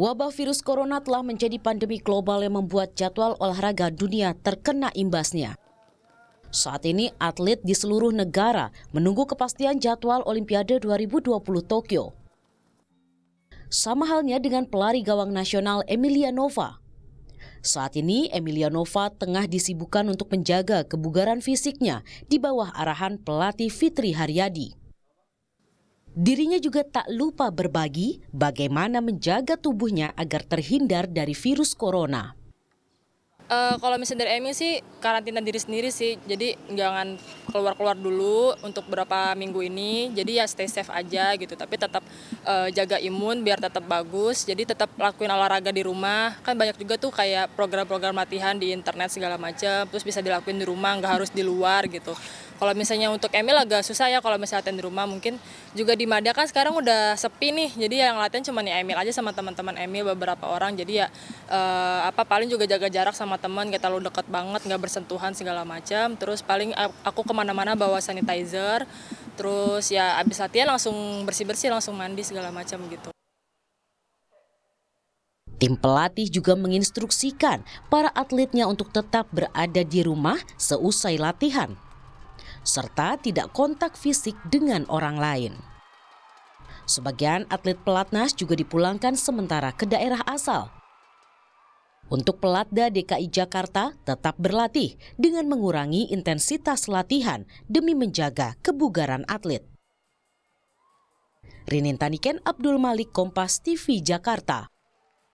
Wabah virus corona telah menjadi pandemi global yang membuat jadwal olahraga dunia terkena imbasnya. Saat ini atlet di seluruh negara menunggu kepastian jadwal Olimpiade 2020 Tokyo. Sama halnya dengan pelari gawang nasional Emilia Nova. Saat ini Emilia Nova tengah disibukan untuk menjaga kebugaran fisiknya di bawah arahan pelatih Fitri Haryadi. Dirinya juga tak lupa berbagi bagaimana menjaga tubuhnya agar terhindar dari virus corona. Uh, kalau misalnya dari Emil sih karantina diri sendiri sih, jadi jangan keluar-keluar dulu untuk berapa minggu ini. Jadi ya stay safe aja gitu, tapi tetap uh, jaga imun biar tetap bagus. Jadi tetap lakuin olahraga di rumah. Kan banyak juga tuh kayak program-program latihan di internet segala macam, terus bisa dilakuin di rumah, nggak harus di luar gitu. Kalau misalnya untuk Emil agak susah ya kalau misalnya latihan di rumah mungkin juga di Mada kan sekarang udah sepi nih. Jadi yang latihan cuma nih Emil aja sama teman-teman Emil beberapa orang. Jadi ya eh, apa paling juga jaga jarak sama teman, gak terlalu deket banget, nggak bersentuhan segala macam. Terus paling aku kemana-mana bawa sanitizer. Terus ya abis latihan langsung bersih-bersih, langsung mandi segala macam gitu. Tim pelatih juga menginstruksikan para atletnya untuk tetap berada di rumah seusai latihan serta tidak kontak fisik dengan orang lain. Sebagian atlet pelatnas juga dipulangkan sementara ke daerah asal. Untuk pelatda DKI Jakarta tetap berlatih dengan mengurangi intensitas latihan demi menjaga kebugaran atlet. Rinin Taniken Abdul Malik Kompas TV Jakarta.